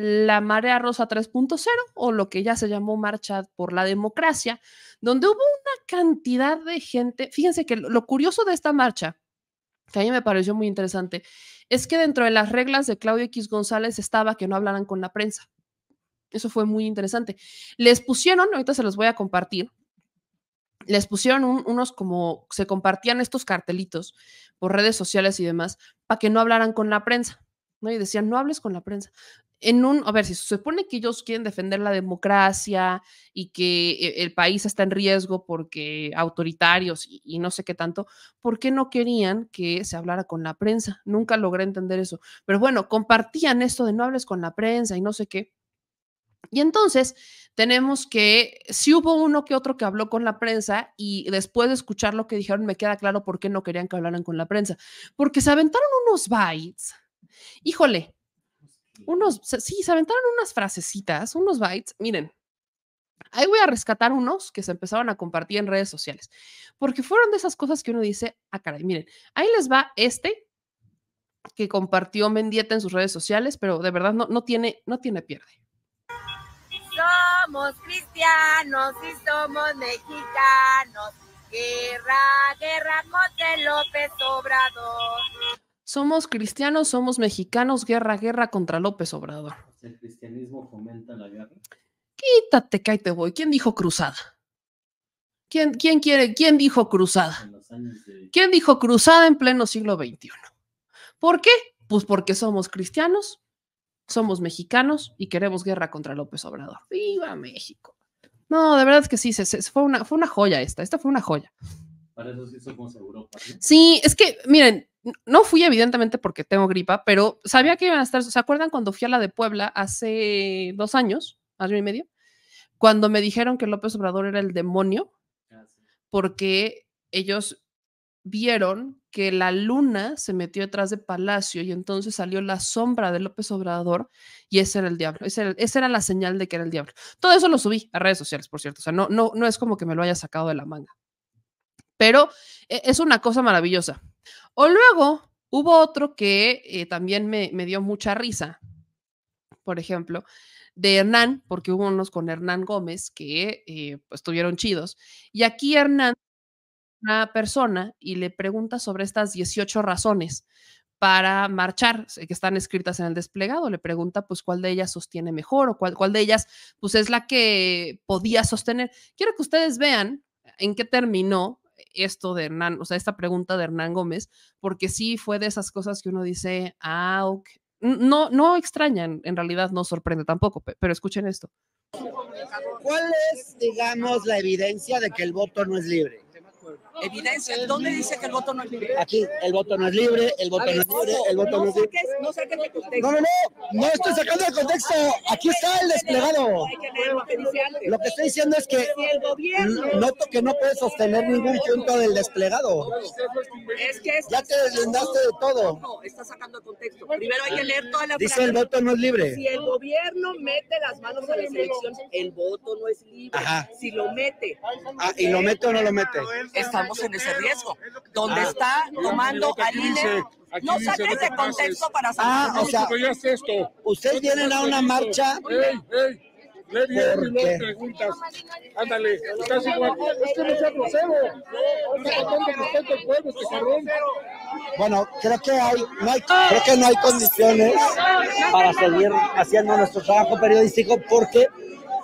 la Marea Rosa 3.0 o lo que ya se llamó Marcha por la Democracia, donde hubo una cantidad de gente. Fíjense que lo curioso de esta marcha, que a mí me pareció muy interesante, es que dentro de las reglas de Claudio X González estaba que no hablaran con la prensa. Eso fue muy interesante. Les pusieron, ahorita se los voy a compartir, les pusieron unos como se compartían estos cartelitos por redes sociales y demás para que no hablaran con la prensa. ¿no? Y decían, no hables con la prensa en un, a ver, si se supone que ellos quieren defender la democracia y que eh, el país está en riesgo porque autoritarios y, y, no sé qué tanto, ¿por qué no querían que se hablara con la prensa? Nunca logré entender eso. Pero bueno, compartían esto de no hables con la prensa y no sé qué. Y entonces tenemos que, si hubo uno que otro que habló con la prensa y después de escuchar lo que dijeron, me queda claro por qué no querían que hablaran con la prensa, porque se aventaron unos bytes. Híjole, unos, sí, se aventaron unas frasecitas, unos bytes. Miren, ahí voy a rescatar unos que se empezaron a compartir en redes sociales, porque fueron de esas cosas que uno dice, ah, caray, miren, ahí les va este que compartió Mendieta en sus redes sociales, pero de verdad no, no tiene, no tiene pierde. Somos cristianos y somos mexicanos. Guerra, guerra, José López Obrador. Somos cristianos, somos mexicanos, guerra, guerra contra López Obrador. ¿El cristianismo fomenta la guerra? Quítate cállate, te voy. ¿Quién dijo cruzada? ¿Quién, quién quiere? ¿Quién dijo cruzada? ¿Quién dijo cruzada en pleno siglo XXI? ¿Por qué? Pues porque somos cristianos, somos mexicanos y queremos guerra contra López Obrador. ¡Viva México! No, de verdad es que sí, se, fue, una, fue una joya esta, esta fue una joya. Para eso sí somos Europa. sí, es que, miren, no fui evidentemente porque tengo gripa, pero sabía que iban a estar, ¿se acuerdan cuando fui a la de Puebla hace dos años, año y medio? Cuando me dijeron que López Obrador era el demonio, ah, porque ellos vieron que la luna se metió detrás de Palacio y entonces salió la sombra de López Obrador y ese era el diablo, ese era, esa era la señal de que era el diablo. Todo eso lo subí a redes sociales, por cierto, o sea, no, no, no es como que me lo haya sacado de la manga pero e, es una cosa maravillosa. O luego hubo otro que eh, también me, dio mucha risa, por ejemplo, de Hernán, porque hubo unos con Hernán Gómez que eh, pues, estuvieron chidos. Y aquí Hernán, una persona, y le pregunta sobre estas 18 razones para marchar, que están escritas en el desplegado. Le pregunta, pues, cuál de ellas sostiene mejor o cuál, cuál de ellas, pues, es la que podía sostener. Quiero que ustedes vean en qué terminó esto de Hernán, o sea, esta pregunta de Hernán Gómez, porque sí fue de esas cosas que uno dice, ah, no, no extrañan, en realidad no sorprende tampoco, pero escuchen esto. ¿Cuál es, digamos, la evidencia de que el voto no es libre? evidencia. ¿Dónde dice que el voto no es libre? Aquí, el voto no es libre, el voto no es ah, libre, el voto no, no es libre. no saques el contexto. No, no, no, no estoy sacando el contexto. Aquí está el desplegado. Lo que estoy diciendo es que noto que no puedes sostener ningún punto del desplegado. Es que ya te deslindaste de todo. No, está sacando el contexto. Primero hay que leer toda la Dice el voto no es libre. Si el gobierno mete las manos a las elecciones, el voto no es libre. Ajá. Si lo mete. Ah, ¿y lo mete o no lo mete? Está en ese riesgo, donde está tomando al No saque ese contexto para saber. Ah, o sea, ustedes vienen a una marcha. preguntas. pueblo, este Bueno, creo que no hay, creo que no hay condiciones para seguir haciendo nuestro trabajo periodístico porque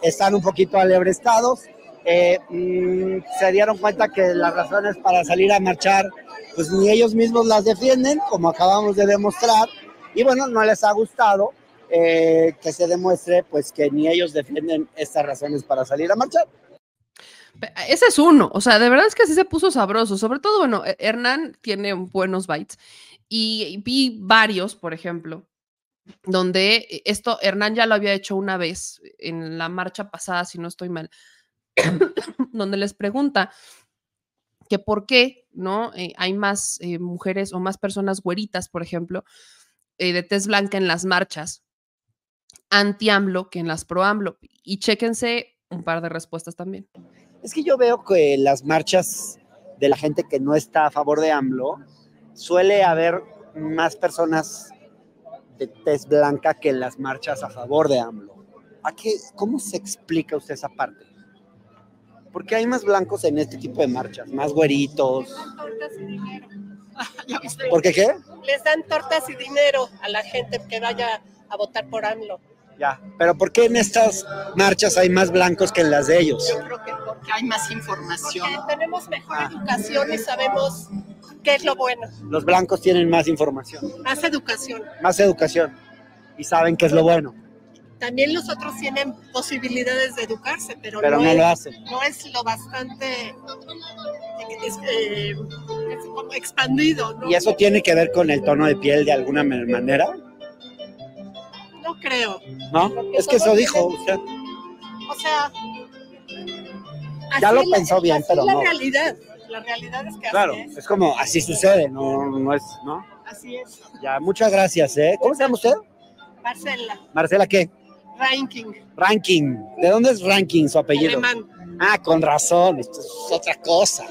están un poquito alebrestados eh, mm, se dieron cuenta que las razones para salir a marchar, pues ni ellos mismos las defienden, como acabamos de demostrar, y bueno, no les ha gustado eh, que se demuestre pues que ni ellos defienden estas razones para salir a marchar. Ese es uno, o sea, de verdad es que así se puso sabroso, sobre todo, bueno, e-, Hernán tiene buenos bytes y vi varios, por ejemplo, donde eh, esto Hernán ya lo había hecho una vez en la marcha pasada, si no estoy mal, donde les pregunta que por qué no eh, hay más eh, mujeres o más personas güeritas, por ejemplo, eh, de tez blanca en las marchas anti-AMLO que en las pro-AMLO. Y chéquense un par de respuestas también. Es que yo veo que las marchas de la gente que no está a favor de AMLO suele haber más personas de tez blanca que en las marchas a favor de AMLO. ¿A qué, ¿Cómo se explica usted esa parte? Porque hay más blancos en este tipo de marchas, más güeritos. Porque qué Les dan tortas y dinero a la gente que vaya a votar por AMLO. Ya, pero ¿por qué en estas marchas hay más blancos que en las de ellos? Yo creo que porque hay más información. tenemos mejor ah. educación y sabemos qué es lo bueno. Los blancos tienen más información. Más educación. Más educación. Y saben qué es lo bueno. También los otros tienen posibilidades de educarse, pero, no, es, lo hacen. No es lo bastante eh, expandido. ¿Y eso tiene que ver con el tono de piel de alguna manera? No creo. ¿No? es que eso dijo usted. O sea, ya lo pensó bien, pero la realidad. La realidad es que claro, es. como así sucede, no, no es, ¿no? Así es. Ya, muchas gracias, ¿eh? ¿Cómo se llama usted? Marcela. ¿Marcela qué? Ranking. Ranking. ¿De dónde es Ranking su apellido? Alemán. Ah, con razón. Esto es otra cosa.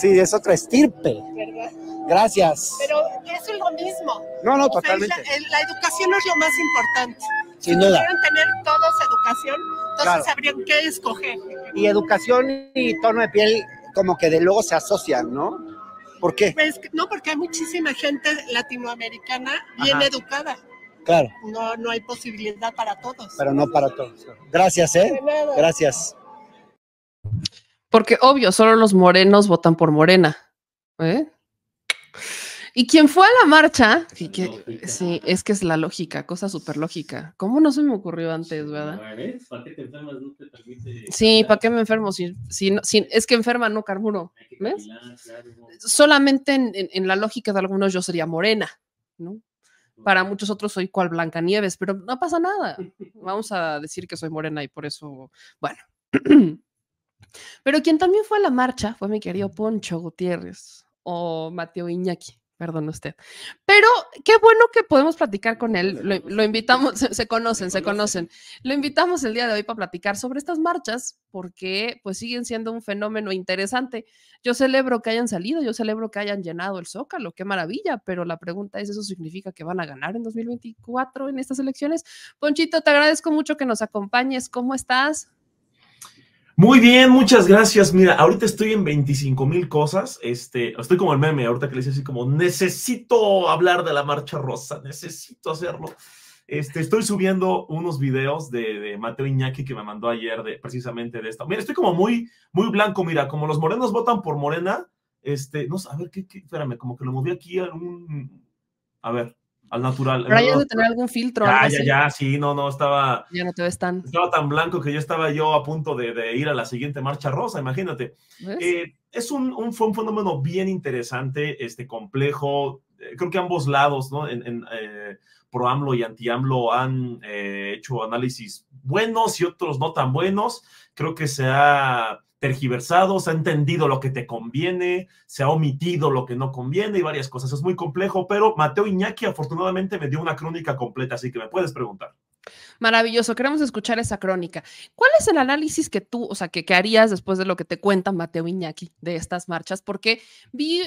Sí, es otra estirpe. ¿Verdad? Gracias. Pero es lo mismo. No, no, totalmente. la, educación no es lo más importante. Sin si Pudieran tener todos educación, entonces habrían sabrían qué escoger. Y educación y tono de piel como que de luego se asocian, ¿no? ¿Por qué? Pues, no, porque hay muchísima gente latinoamericana bien educada. Claro. No, no hay posibilidad para todos. Pero no para todos. Gracias, ¿eh? Gracias. Porque obvio, solo los morenos votan por Morena. ¿eh? Y quien fue a la marcha, sí, es que es la lógica, cosa súper lógica. ¿Cómo no se me ocurrió antes, verdad? ¿eh? ¿Para qué te enfermas? No te Sí, ¿para qué me enfermo? Si, si, es que enferma, no carburo. ¿Ves? Solamente en la lógica de algunos yo sería morena, ¿no? Para muchos otros soy cual Blancanieves, pero no pasa nada. Vamos a decir que soy morena y por eso, bueno. Pero quien también fue a la marcha fue mi querido Poncho Gutiérrez o Mateo Iñaki perdón usted. Pero qué bueno que podemos platicar con él. Lo, invitamos, se, conocen, se conocen. Lo invitamos el día de hoy para platicar sobre estas marchas porque pues siguen siendo un fenómeno interesante. Yo celebro que hayan salido, yo celebro que hayan llenado el zócalo, qué maravilla, pero la pregunta es, ¿eso significa que van a ganar en 2024 en estas elecciones? Ponchito, te agradezco mucho que nos acompañes. ¿Cómo estás? Muy bien, muchas gracias. Mira, ahorita estoy en 25 mil cosas. Este, estoy como el meme, ahorita que le dice así como, necesito hablar de la marcha rosa, necesito hacerlo. Este, estoy subiendo unos videos de, de, Mateo Iñaki que me mandó ayer de, precisamente de esto. Mira, estoy como muy, muy blanco. Mira, como los morenos votan por Morena, este, no sé, a ver, ¿qué, qué? espérame, como que lo moví aquí a un... A ver, al natural. Pero hay de tener algún filtro. Ya, ya, ya, sí, no, no, estaba. Ya no te ves tan. Estaba tan blanco que yo estaba yo a punto de, ir a la siguiente marcha rosa, imagínate. Eh, es un, fenómeno bien interesante, este complejo. Eh, creo que ambos lados, ¿no? En, en eh, pro y anti AMLO han hecho análisis buenos y otros no tan buenos. Creo que se ha tergiversado, se ha entendido lo que te conviene, se ha omitido lo que no conviene y varias cosas. Es muy complejo, pero Mateo Iñaki afortunadamente me dio una crónica completa, así que me puedes preguntar. Maravilloso, queremos escuchar esa crónica. ¿Cuál es el análisis que tú, o sea, que, harías después de lo que te cuenta Mateo Iñaki de estas marchas? Porque vi,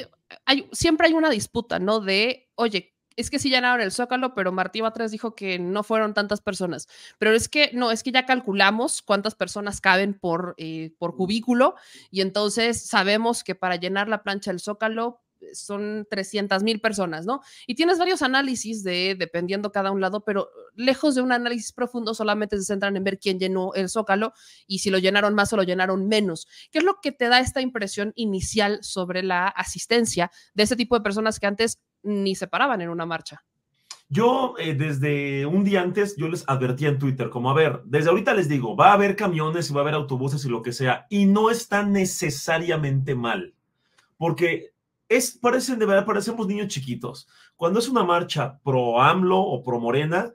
siempre hay una disputa, ¿no? De, oye, es que sí llenaron el Zócalo, pero Martí Batres dijo que no fueron tantas personas. Pero es que no, es que ya calculamos cuántas personas caben por, eh, por cubículo y entonces sabemos que para llenar la plancha del Zócalo eh, son 300 mil personas, ¿no? Y tienes varios análisis de, dependiendo cada un lado, pero lejos de un análisis profundo, solamente se centran en ver quién llenó el zócalo y si lo llenaron más o lo llenaron menos. ¿Qué es lo que te da esta impresión inicial sobre la asistencia de ese tipo de personas que antes ni se paraban en una marcha. Yo eh, desde un día antes, yo les advertía en Twitter, como a ver, desde ahorita les digo, va a haber camiones y va a haber autobuses y lo que sea, y no está necesariamente mal, porque es, parecen, de verdad, parecemos niños chiquitos. Cuando es una marcha pro AMLO o pro Morena,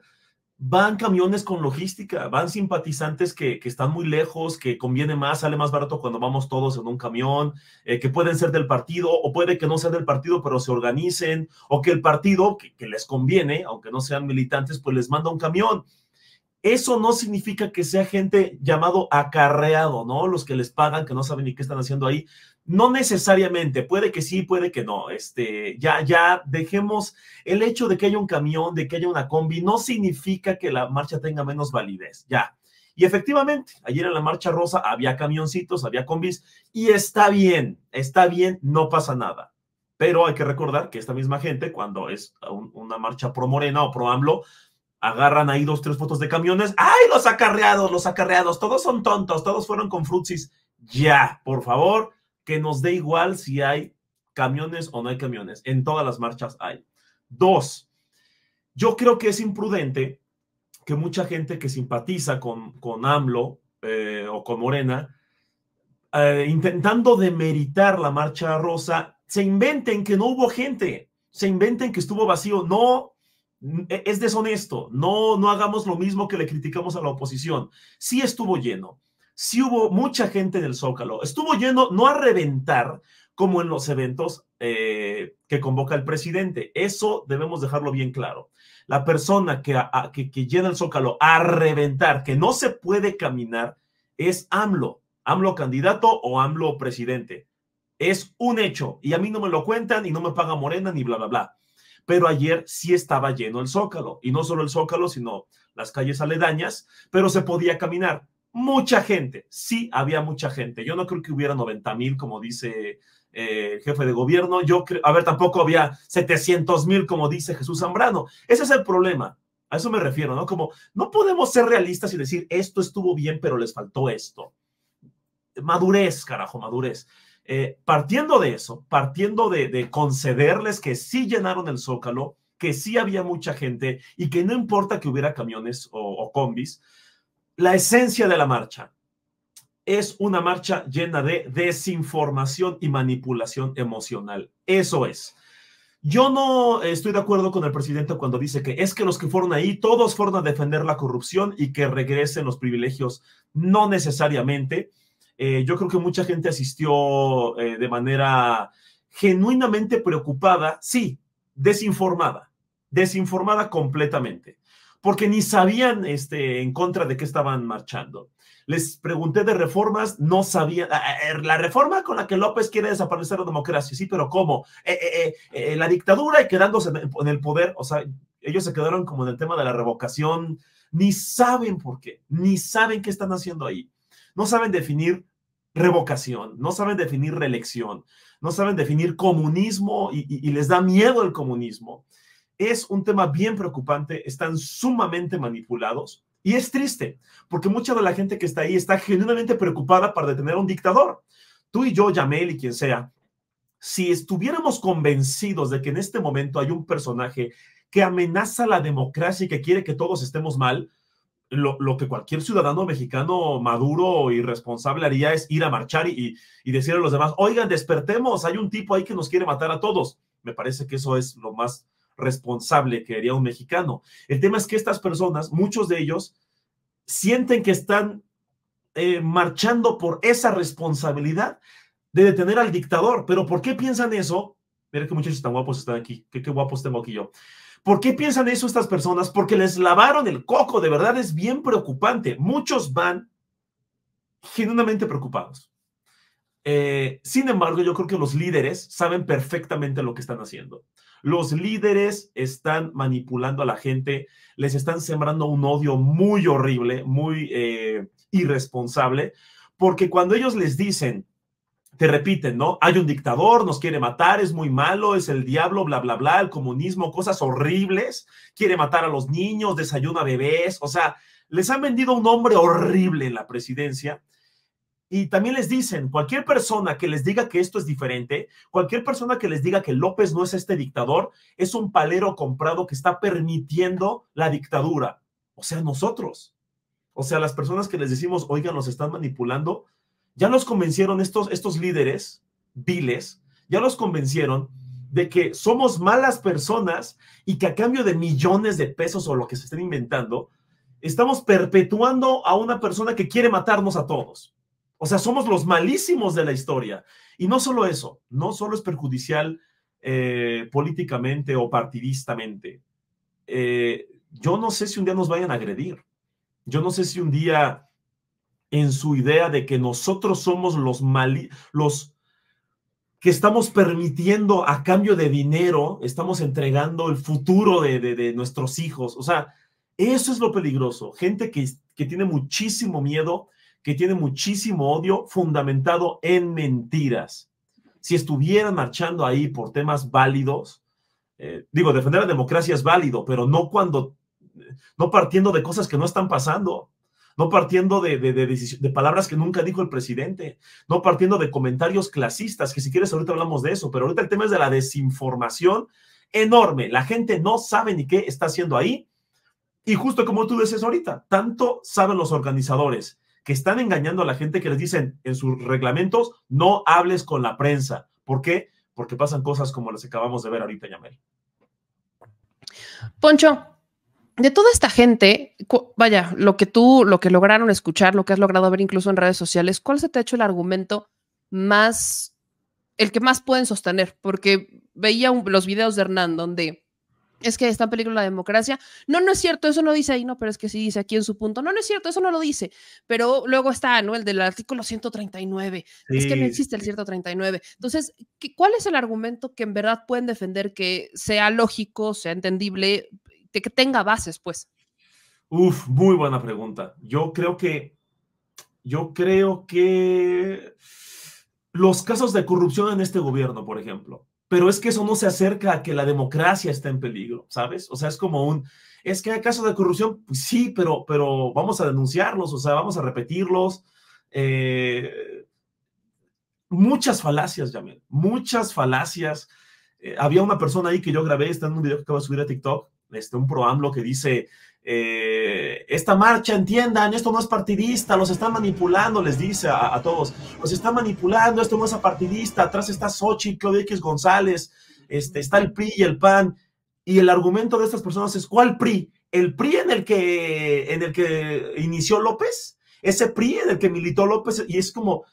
van camiones con logística, van simpatizantes que, están muy lejos, que conviene más, sale más barato cuando vamos todos en un camión, eh, que pueden ser del partido o puede que no sean del partido, pero se organicen, o que el partido, que, que les conviene, aunque no sean militantes, pues les manda un camión. Eso no significa que sea gente llamado acarreado, ¿no? Los que les pagan, que no saben ni qué están haciendo ahí, no necesariamente, puede que sí, puede que no. Este, ya, ya dejemos el hecho de que haya un camión, de que haya una combi, no significa que la marcha tenga menos validez, ya. Y efectivamente, ayer en la marcha rosa había camioncitos, había combis, y está bien, está bien, no pasa nada. Pero hay que recordar que esta misma gente, cuando es una marcha pro Morena o pro AMLO, agarran ahí dos, tres fotos de camiones. ¡Ay, los acarreados, los acarreados! Todos son tontos, todos fueron con frutsis. Ya, por favor, que nos dé igual si hay camiones o no hay camiones. En todas las marchas hay. Dos, yo creo que es imprudente que mucha gente que simpatiza con, con AMLO eh, o con Morena, eh, intentando demeritar la marcha rosa, se inventen que no hubo gente, se inventen que estuvo vacío. No, e, es deshonesto. No, no hagamos lo mismo que le criticamos a la oposición. Sí estuvo lleno sí hubo mucha gente en el Zócalo. Estuvo lleno, no a reventar como en los eventos eh, que convoca el presidente. Eso debemos dejarlo bien claro. La persona que, que, que llena el Zócalo a reventar, que no se puede caminar, es AMLO. AMLO candidato o AMLO presidente. Es un hecho. Y a mí no me lo cuentan y no me paga Morena ni bla, bla, bla. Pero ayer sí estaba lleno el Zócalo. Y no solo el Zócalo, sino las calles aledañas. Pero se podía caminar mucha gente. Sí, había mucha gente. Yo no creo que hubiera 90 mil, como dice el eh, jefe de gobierno. Yo creo, a ver, tampoco había 700 mil, como dice Jesús Zambrano. Ese es el problema. A eso me refiero, ¿no? Como no podemos ser realistas y decir esto estuvo bien, pero les faltó esto. Madurez, carajo, madurez. Eh, partiendo de eso, partiendo de, concederles que sí llenaron el zócalo, que sí había mucha gente y que no importa que hubiera camiones o, o combis, la esencia de la marcha es una marcha llena de desinformación y manipulación emocional. Eso es. Yo no estoy de acuerdo con el presidente cuando dice que es que los que fueron ahí todos fueron a defender la corrupción y que regresen los privilegios. No necesariamente. Eh, yo creo que mucha gente asistió eh, de manera genuinamente preocupada, sí, desinformada, desinformada completamente porque ni sabían este, en contra de qué estaban marchando. Les pregunté de reformas, no sabían. Eh, eh, eh, la reforma con la que López quiere desaparecer la democracia, sí, pero ¿cómo? la dictadura y quedándose en el poder, o sea, ellos se quedaron como en el tema de la revocación, ni saben por qué, ni saben qué están haciendo ahí. No saben definir revocación, no saben definir reelección, no saben definir comunismo y, y les da miedo el comunismo es un tema bien preocupante, están sumamente manipulados y es triste, porque mucha de la gente que está ahí está genuinamente preocupada para detener a un dictador. Tú y yo, Yamel y quien sea, si estuviéramos convencidos de que en este momento hay un personaje que amenaza la democracia y que quiere que todos estemos mal, lo, que cualquier ciudadano mexicano maduro y responsable haría es ir a marchar y, y, decir a los demás, oigan, despertemos, hay un tipo ahí que nos quiere matar a todos. Me parece que eso es lo más responsable que haría un mexicano. El tema es que estas personas, muchos de ellos, sienten que están eh, marchando por esa responsabilidad de detener al dictador. Pero ¿por qué piensan eso? Mira qué muchachos tan guapos están aquí, qué, guapos tengo aquí yo. ¿Por qué piensan eso estas personas? Porque les lavaron el coco, de verdad es bien preocupante. Muchos van genuinamente preocupados. Eh, sin embargo, yo creo que los líderes saben perfectamente lo que están haciendo. Los líderes están manipulando a la gente, les están sembrando un odio muy horrible, muy eh, irresponsable, porque cuando ellos les dicen, te repiten, ¿no? Hay un dictador, nos quiere matar, es muy malo, es el diablo, bla, bla, bla, el comunismo, cosas horribles, quiere matar a los niños, desayuna bebés, o sea, les han vendido un hombre horrible en la presidencia y también les dicen, cualquier persona que les diga que esto es diferente, cualquier persona que les diga que López no es este dictador, es un palero comprado que está permitiendo la dictadura. O sea, nosotros. O sea, las personas que les decimos, oigan, nos están manipulando, ya los convencieron estos, estos líderes viles, ya los convencieron de que somos malas personas y que a cambio de millones de pesos o lo que se estén inventando, estamos perpetuando a una persona que quiere matarnos a todos. O sea, somos los malísimos de la historia. Y no solo eso, no solo es perjudicial eh, políticamente o partidistamente. Eh, yo no sé si un día nos vayan a agredir. Yo no sé si un día en su idea de que nosotros somos los malísimos, los que estamos permitiendo a cambio de dinero, estamos entregando el futuro de, nuestros hijos. O sea, eso es lo peligroso. Gente que, que tiene muchísimo miedo que tiene muchísimo odio fundamentado en mentiras. Si estuvieran marchando ahí por temas válidos, eh, digo, defender la democracia es válido, pero no cuando, no partiendo de cosas que no están pasando, no partiendo de, de, de palabras que nunca dijo el presidente, no partiendo de comentarios clasistas, que si quieres ahorita hablamos de eso, pero ahorita el tema es de la desinformación enorme. La gente no sabe ni qué está haciendo ahí. Y justo como tú dices ahorita, tanto saben los organizadores que están engañando a la gente que les dicen en sus reglamentos, no hables con la prensa. ¿Por qué? Porque pasan cosas como las acabamos de ver ahorita, Yamel. Poncho, de toda esta gente, vaya, lo que tú, lo que lograron escuchar, lo que has logrado ver incluso en redes sociales, ¿cuál se te ha hecho el argumento más, el que más pueden sostener? Porque veía los videos de Hernán donde es que está en peligro la democracia. No, no es cierto, eso no dice ahí, no, pero es que sí dice aquí en su punto. No, no es cierto, eso no lo dice. Pero luego está, ¿no? El del artículo 139. Es que no existe el 139. Entonces, ¿cuál es el argumento que en verdad pueden defender que sea lógico, sea entendible, que tenga bases, pues? Uf, muy buena pregunta. Yo creo que, yo creo que los casos de corrupción en este gobierno, por ejemplo, pero es que eso no se acerca a que la democracia está en peligro, ¿sabes? O sea, es como un, es que hay casos de corrupción, pues sí, pero, pero vamos a denunciarlos, o sea, vamos a repetirlos. Eh, muchas falacias, Jamel, muchas falacias. Eh, había una persona ahí que yo grabé, está en un video que acabo de subir a TikTok, este, un proamblo que dice, eh, esta marcha, entiendan, esto no es partidista, los están manipulando, les dice a, todos, los están manipulando, esto no es partidista, atrás está Sochi, Claudio X González, este, está el PRI y el PAN, y el argumento de estas personas es, ¿cuál PRI? ¿El PRI en el que, en el que inició López? ¿Ese PRI en el que militó López? Y es como,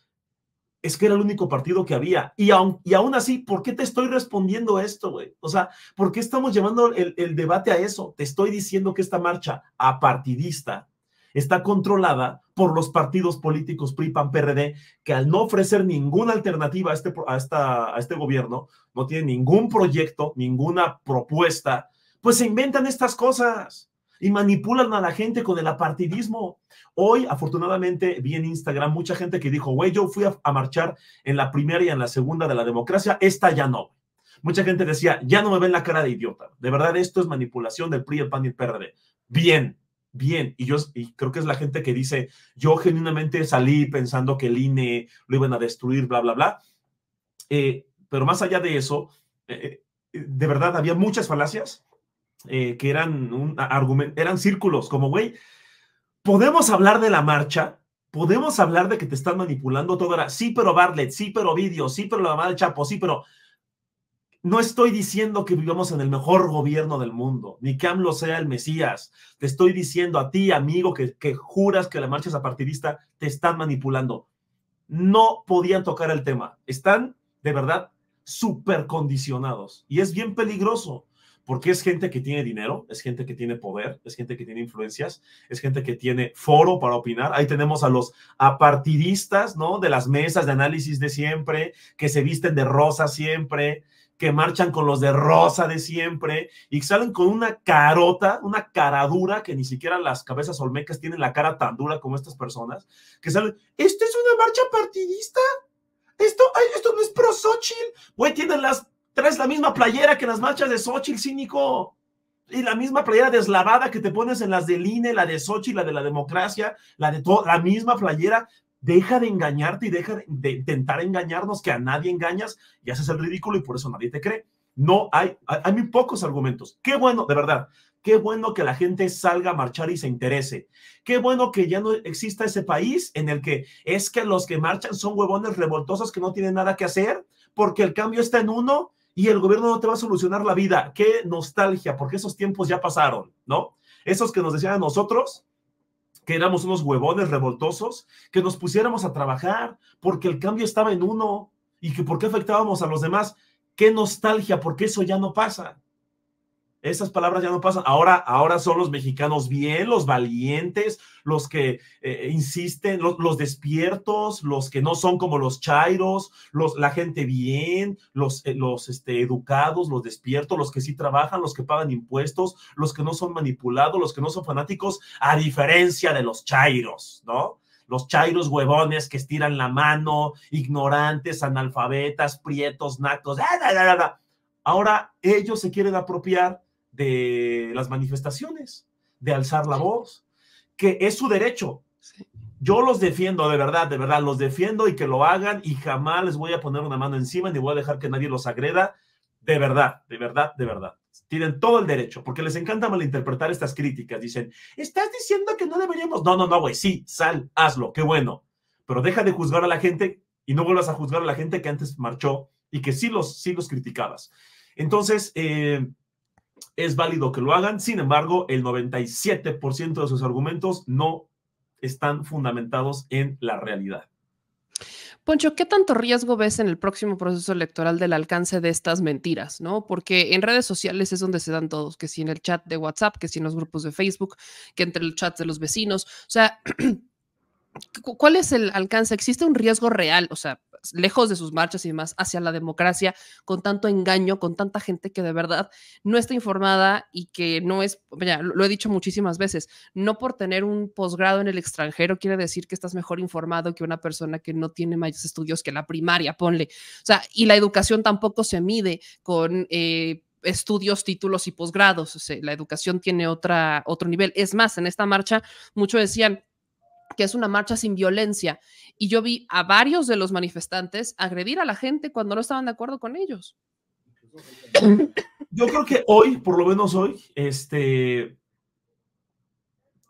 es que era el único partido que había. Y aún, así, ¿por qué te estoy respondiendo esto, güey? O sea, ¿por qué estamos llevando el, debate a eso? Te estoy diciendo que esta marcha apartidista está controlada por los partidos políticos PRI, PAN, PRD, que al no ofrecer ninguna alternativa a este, a este gobierno, no tiene ningún proyecto, ninguna propuesta, pues se inventan estas cosas y manipulan a la gente con el apartidismo. Hoy, afortunadamente, vi en Instagram mucha gente que dijo, güey, yo fui a, marchar en la primera y en la segunda de la democracia, esta ya no. Mucha gente decía, ya no me ven la cara de idiota. De verdad, esto es manipulación del PRI, el PAN y el PRD. Bien, bien. Y yo creo que es la gente que dice, yo genuinamente salí pensando que el INE lo iban a destruir, bla, bla, bla. Eh, pero más allá de eso, eh, eh, de verdad había muchas falacias eh, que eran, un eran círculos, como, güey, podemos hablar de la marcha, podemos hablar de que te están manipulando todo era, sí, pero Bartlett, sí, pero Video, sí, pero la mamá del Chapo, sí, pero no estoy diciendo que vivamos en el mejor gobierno del mundo, ni que AMLO sea el Mesías. Te estoy diciendo a ti, amigo, que, que juras que la marcha es apartidista, te están manipulando. No podían tocar el tema. Están, de verdad, súper condicionados. Y es bien peligroso porque es gente que tiene dinero, es gente que tiene poder, es gente que tiene influencias, es gente que tiene foro para opinar. Ahí tenemos a los apartidistas, ¿no? De las mesas de análisis de siempre, que se visten de rosa siempre, que marchan con los de rosa de siempre y salen con una carota, una cara dura que ni siquiera las cabezas olmecas tienen la cara tan dura como estas personas, que salen, ¿esto es una marcha partidista? Esto, ay, esto no es pro Güey, tienen las Traes la misma playera que las marchas de Xochitl, cínico. Y la misma playera deslavada que te pones en las del INE, la de Xochitl, la de la democracia, la de todo, la misma playera. Deja de engañarte y deja de, intentar engañarnos, que a nadie engañas y haces el ridículo y por eso nadie te cree. No hay, hay muy pocos argumentos. Qué bueno, de verdad. Qué bueno que la gente salga a marchar y se interese. Qué bueno que ya no exista ese país en el que es que los que marchan son huevones revoltosos que no tienen nada que hacer, porque el cambio está en uno y el gobierno no te va a solucionar la vida. Qué nostalgia, porque esos tiempos ya pasaron, ¿no? Esos que nos decían a nosotros que éramos unos huevones revoltosos, que nos pusiéramos a trabajar porque el cambio estaba en uno y que por qué afectábamos a los demás. Qué nostalgia, porque eso ya no pasa. Esas palabras ya no pasan. Ahora, ahora son los mexicanos bien, los valientes, los que eh, insisten, los, despiertos, los que no son como los chairos, los, la gente bien, los, eh, los este, educados, los despiertos, los que sí trabajan, los que pagan impuestos, los que no son manipulados, los que no son fanáticos, a diferencia de los chairos, ¿no? los chairos huevones que estiran la mano, ignorantes, analfabetas, prietos, nacos, ahora ellos se quieren apropiar de las manifestaciones, de alzar la voz, que es su derecho. Yo los defiendo, de verdad, de verdad, los defiendo y que lo hagan y jamás les voy a poner una mano encima ni voy a dejar que nadie los agreda, de verdad, de verdad, de verdad. Tienen todo el derecho, porque les encanta malinterpretar estas críticas. Dicen, estás diciendo que no deberíamos. No, no, no, güey, sí, sal, hazlo, qué bueno. Pero deja de juzgar a la gente y no vuelvas a juzgar a la gente que antes marchó y que sí los, sí los criticabas. Entonces, eh, es válido que lo hagan, sin embargo, el 97% de sus argumentos no están fundamentados en la realidad. Poncho, ¿qué tanto riesgo ves en el próximo proceso electoral del alcance de estas mentiras? ¿no? Porque en redes sociales es donde se dan todos, que si en el chat de WhatsApp, que si en los grupos de Facebook, que entre el chat de los vecinos. O sea, ¿cuál es el alcance? ¿Existe un riesgo real? O sea, lejos de sus marchas y demás, hacia la democracia, con tanto engaño, con tanta gente que de verdad no está informada y que no es, ya, lo he dicho muchísimas veces, no por tener un posgrado en el extranjero quiere decir que estás mejor informado que una persona que no tiene mayores estudios que la primaria, ponle. O sea, y la educación tampoco se mide con... Eh, estudios, títulos y posgrados. O sea, la educación tiene otra, otro nivel. Es más, en esta marcha muchos decían, que es una marcha sin violencia. Y yo vi a varios de los manifestantes agredir a la gente cuando no estaban de acuerdo con ellos. Yo creo que hoy, por lo menos hoy, este,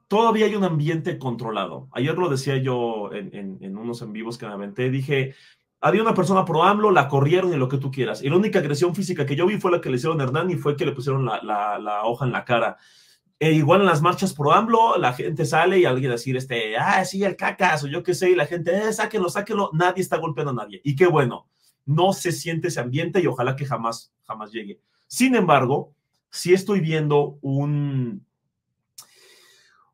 todavía hay un ambiente controlado. Ayer lo decía yo en, unos en vivos que me aventé, dije, había una persona pro AMLO, la corrieron y lo que tú quieras. Y la única agresión física que yo vi fue la que le hicieron a Hernán y fue que le pusieron la hoja en la cara. Eh, igual en las marchas pro AMLO, la gente sale y alguien decir, este, ah, sí, el cacas, o yo qué sé, y la gente, eh, sáquenlo, sáquenlo, nadie está golpeando a nadie. Y qué bueno, no se siente ese ambiente y ojalá que jamás, jamás llegue. Sin embargo, sí estoy viendo un,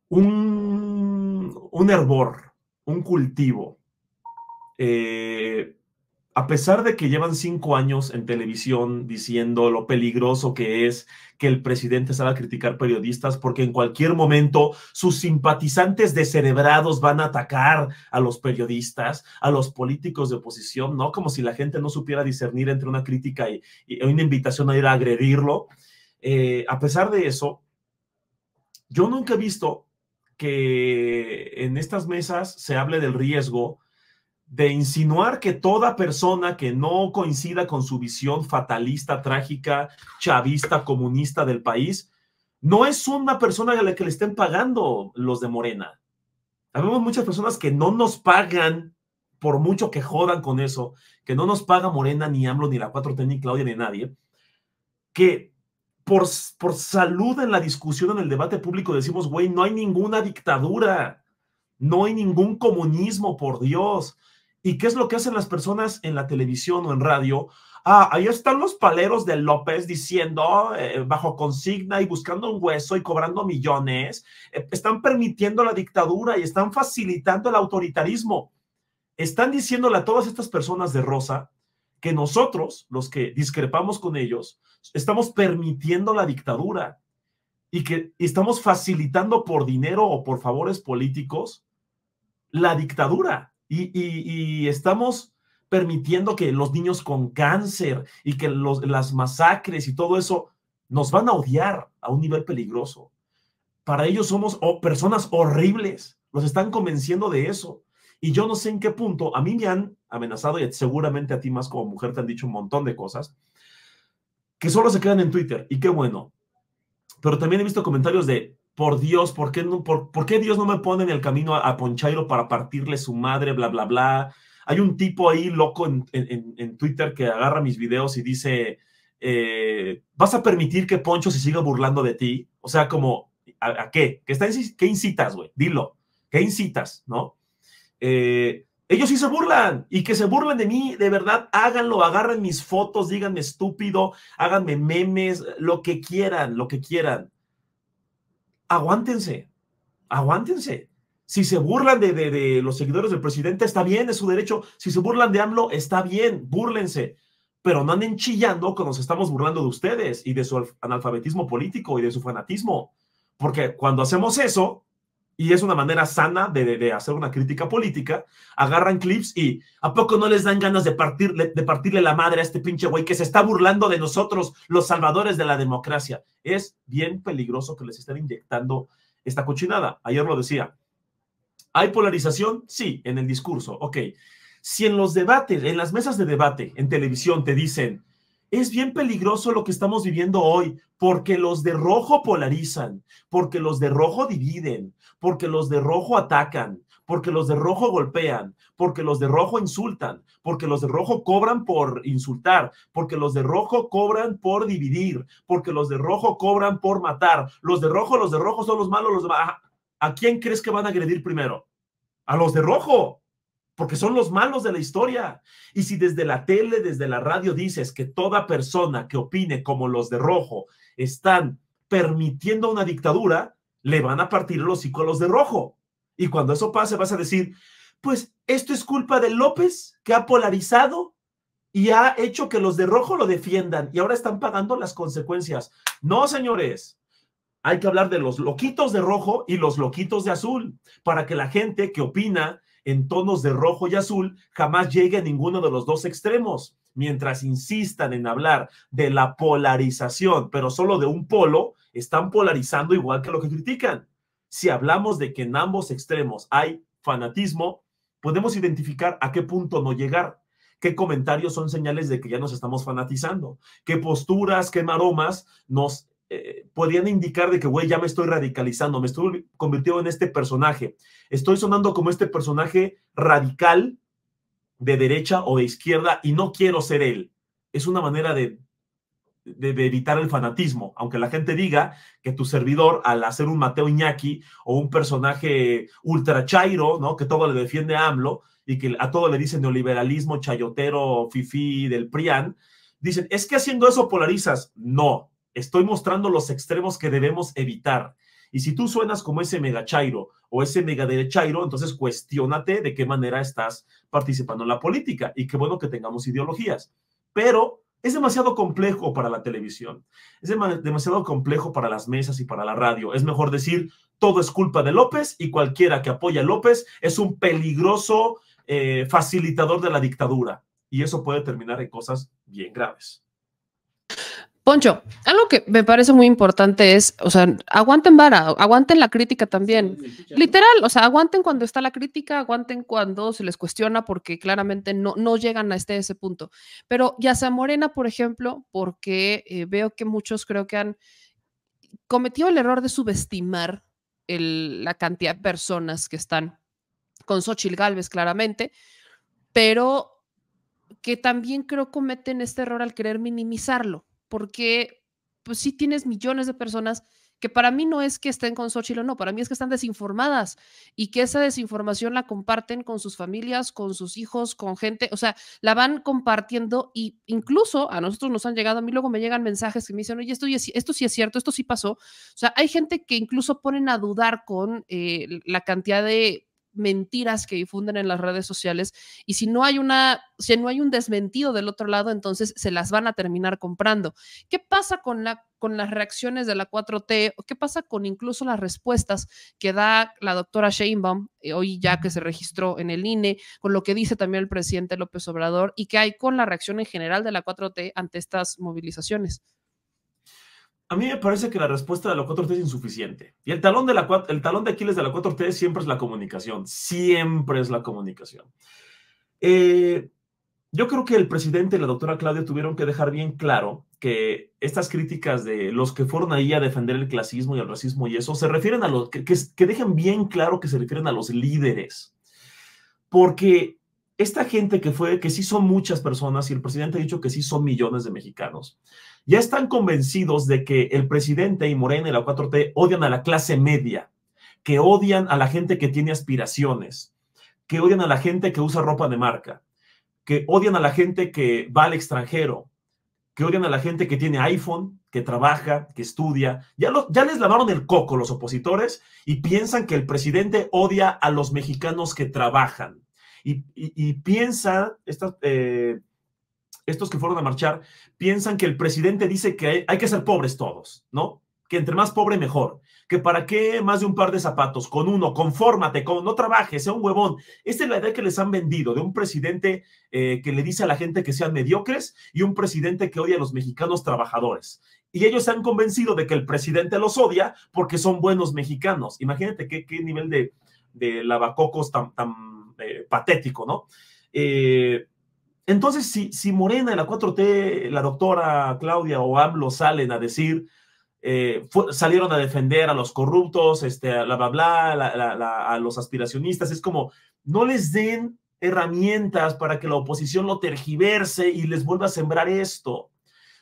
un, un hervor, un cultivo eh, a pesar de que llevan cinco años en televisión diciendo lo peligroso que es que el presidente salga a criticar periodistas, porque en cualquier momento sus simpatizantes descerebrados van a atacar a los periodistas, a los políticos de oposición, ¿no? Como si la gente no supiera discernir entre una crítica y, una invitación a ir a agredirlo. Eh, a pesar de eso, yo nunca he visto que en estas mesas se hable del riesgo de insinuar que toda persona que no coincida con su visión fatalista, trágica, chavista, comunista del país, no es una persona a la que le estén pagando los de Morena. Habemos muchas personas que no nos pagan, por mucho que jodan con eso, que no nos paga Morena, ni AMLO, ni la 4T, ni Claudia, ni nadie, que por, por salud en la discusión, en el debate público, decimos, güey, no hay ninguna dictadura, no hay ningún comunismo, por Dios ¿Y qué es lo que hacen las personas en la televisión o en radio? Ah, ahí están los paleros de López diciendo eh, bajo consigna y buscando un hueso y cobrando millones. Eh, están permitiendo la dictadura y están facilitando el autoritarismo. Están diciéndole a todas estas personas de Rosa que nosotros, los que discrepamos con ellos, estamos permitiendo la dictadura y que estamos facilitando por dinero o por favores políticos la dictadura y, estamos permitiendo que los niños con cáncer y que las masacres y todo eso nos van a odiar a un nivel peligroso. Para ellos somos oh, personas horribles, los están convenciendo de eso. Y yo no sé en qué punto, a mí me han amenazado y seguramente a ti más como mujer te han dicho un montón de cosas, que solo se quedan en Twitter y qué bueno. Pero también he visto comentarios de, por Dios, ¿por qué, Dios no me pone en el camino a, Ponchairo para partirle su madre, bla, bla, bla? Hay un tipo ahí loco en, Twitter que agarra mis videos y dice, eh, ¿vas a permitir que Poncho se siga burlando de ti? O sea, como, ¿a, qué? ¿Qué, está, ¿Qué incitas, güey? Dilo, ¿qué incitas, no? Eh, ellos sí se burlan y que se burlen de mí, de verdad, háganlo, agarren mis fotos, díganme estúpido, háganme memes, lo que quieran, lo que quieran aguántense, aguántense. Si se burlan de, los seguidores del presidente, está bien, es su derecho. Si se burlan de AMLO, está bien, búrlense. Pero no anden chillando que nos estamos burlando de ustedes y de su analfabetismo político y de su fanatismo. Porque cuando hacemos eso, y es una manera sana de, hacer una crítica política, agarran clips y ¿a poco no les dan ganas de, partir, de partirle la madre a este pinche güey que se está burlando de nosotros, los salvadores de la democracia? Es bien peligroso que les estén inyectando esta cochinada. Ayer lo decía. ¿Hay polarización? Sí, en el discurso. Ok. Si en los debates, en las mesas de debate, en televisión, te dicen, es bien peligroso lo que estamos viviendo hoy, porque los de rojo polarizan, porque los de rojo dividen, porque los de rojo atacan, porque los de rojo golpean, porque los de rojo insultan, porque los de rojo cobran por insultar, porque los de rojo cobran por dividir, porque los de rojo cobran por matar. Los de rojo, los de rojo son los malos, los de... ¿A quién crees que van a agredir primero? A los de rojo porque son los malos de la historia. Y si desde la tele, desde la radio dices que toda persona que opine como los de rojo están permitiendo una dictadura, le van a partir los hocico de rojo. Y cuando eso pase vas a decir, pues esto es culpa de López que ha polarizado y ha hecho que los de rojo lo defiendan y ahora están pagando las consecuencias. No, señores, hay que hablar de los loquitos de rojo y los loquitos de azul, para que la gente que opina en tonos de rojo y azul jamás llegue a ninguno de los dos extremos. Mientras insistan en hablar de la polarización, pero solo de un polo, están polarizando igual que lo que critican. Si hablamos de que en ambos extremos hay fanatismo, podemos identificar a qué punto no llegar, qué comentarios son señales de que ya nos estamos fanatizando, qué posturas, qué maromas nos eh, podrían indicar de que, güey, ya me estoy radicalizando, me estoy convirtiendo en este personaje. Estoy sonando como este personaje radical de derecha o de izquierda y no quiero ser él. Es una manera de, de, evitar el fanatismo, aunque la gente diga que tu servidor, al hacer un Mateo Iñaki o un personaje ultra chairo, ¿no? que todo le defiende a AMLO y que a todo le dicen neoliberalismo, chayotero, fifí del PRIAN, dicen, es que haciendo eso polarizas. No, Estoy mostrando los extremos que debemos evitar. Y si tú suenas como ese mega chairo o ese mega derechairo, entonces cuestiónate de qué manera estás participando en la política. Y qué bueno que tengamos ideologías. Pero es demasiado complejo para la televisión. Es demasiado complejo para las mesas y para la radio. Es mejor decir, todo es culpa de López y cualquiera que apoya a López es un peligroso eh, facilitador de la dictadura. Y eso puede terminar en cosas bien graves. Poncho, algo que me parece muy importante es, o sea, aguanten vara, aguanten la crítica también. Literal, o sea, aguanten cuando está la crítica, aguanten cuando se les cuestiona porque claramente no, no llegan a este, ese punto. Pero Yasa Morena, por ejemplo, porque eh, veo que muchos creo que han cometido el error de subestimar la cantidad de personas que están con Xochitl Galvez, claramente, pero que también creo cometen este error al querer minimizarlo porque pues sí tienes millones de personas que para mí no es que estén con Xochitl o no, para mí es que están desinformadas y que esa desinformación la comparten con sus familias, con sus hijos, con gente, o sea, la van compartiendo y incluso a nosotros nos han llegado, a mí luego me llegan mensajes que me dicen, oye, esto, esto sí es cierto, esto sí pasó. O sea, hay gente que incluso ponen a dudar con eh, la cantidad de mentiras que difunden en las redes sociales y si no hay una, si no hay un desmentido del otro lado, entonces se las van a terminar comprando. ¿Qué pasa con la con las reacciones de la 4T? ¿Qué pasa con incluso las respuestas que da la doctora Sheinbaum eh, hoy ya que se registró en el INE, con lo que dice también el presidente López Obrador y qué hay con la reacción en general de la 4T ante estas movilizaciones? A mí me parece que la respuesta de la 4T es insuficiente. Y el talón, de Aquiles de la 4T siempre es la comunicación. Siempre es la comunicación. Eh, yo creo que el presidente y la doctora Claudia tuvieron que dejar bien claro que estas críticas de los que fueron ahí a defender el clasismo y el racismo y eso se refieren a los que, que dejen bien claro que se refieren a los líderes. Porque esta gente que fue, que sí son muchas personas, y el presidente ha dicho que sí son millones de mexicanos, ya están convencidos de que el presidente y Morena y la 4T odian a la clase media, que odian a la gente que tiene aspiraciones, que odian a la gente que usa ropa de marca, que odian a la gente que va al extranjero, que odian a la gente que tiene iPhone, que trabaja, que estudia. Ya, les lavaron el coco los opositores y piensan que el presidente odia a los mexicanos que trabajan. Y, piensa, estos que fueron a marchar, piensan que el presidente dice que hay, que ser pobres todos, ¿no? Que entre más pobre mejor, que para qué más de un par de zapatos, con uno, confórmate, con, no trabajes, sea un huevón. Esta es la idea que les han vendido de un presidente eh, que le dice a la gente que sean mediocres y un presidente que odia a los mexicanos trabajadores. Y ellos se han convencido de que el presidente los odia porque son buenos mexicanos. Imagínate qué, nivel de, lavacocos tan, eh, patético, ¿no? Eh, entonces, si, si Morena, la 4T, la doctora Claudia o AMLO salen a decir, eh, salieron a defender a los corruptos, este, a la bla bla, a los aspiracionistas, es como, no les den herramientas para que la oposición lo tergiverse y les vuelva a sembrar esto.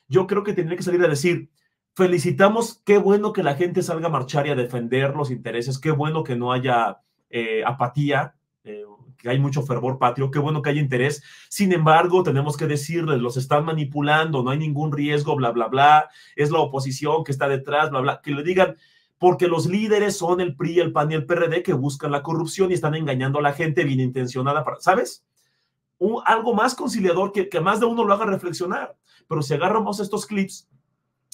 Yo creo que tendría que salir a decir, felicitamos, qué bueno que la gente salga a marchar y a defender los intereses, qué bueno que no haya eh, apatía, eh, hay mucho fervor patrio, qué bueno que hay interés. Sin embargo, tenemos que decirles, los están manipulando, no hay ningún riesgo, bla, bla, bla, es la oposición que está detrás, bla, bla, que le digan, porque los líderes son el PRI, el PAN y el PRD que buscan la corrupción y están engañando a la gente bien intencionada, ¿sabes? algo más conciliador que, que más de uno lo haga reflexionar. Pero si agarramos estos clips,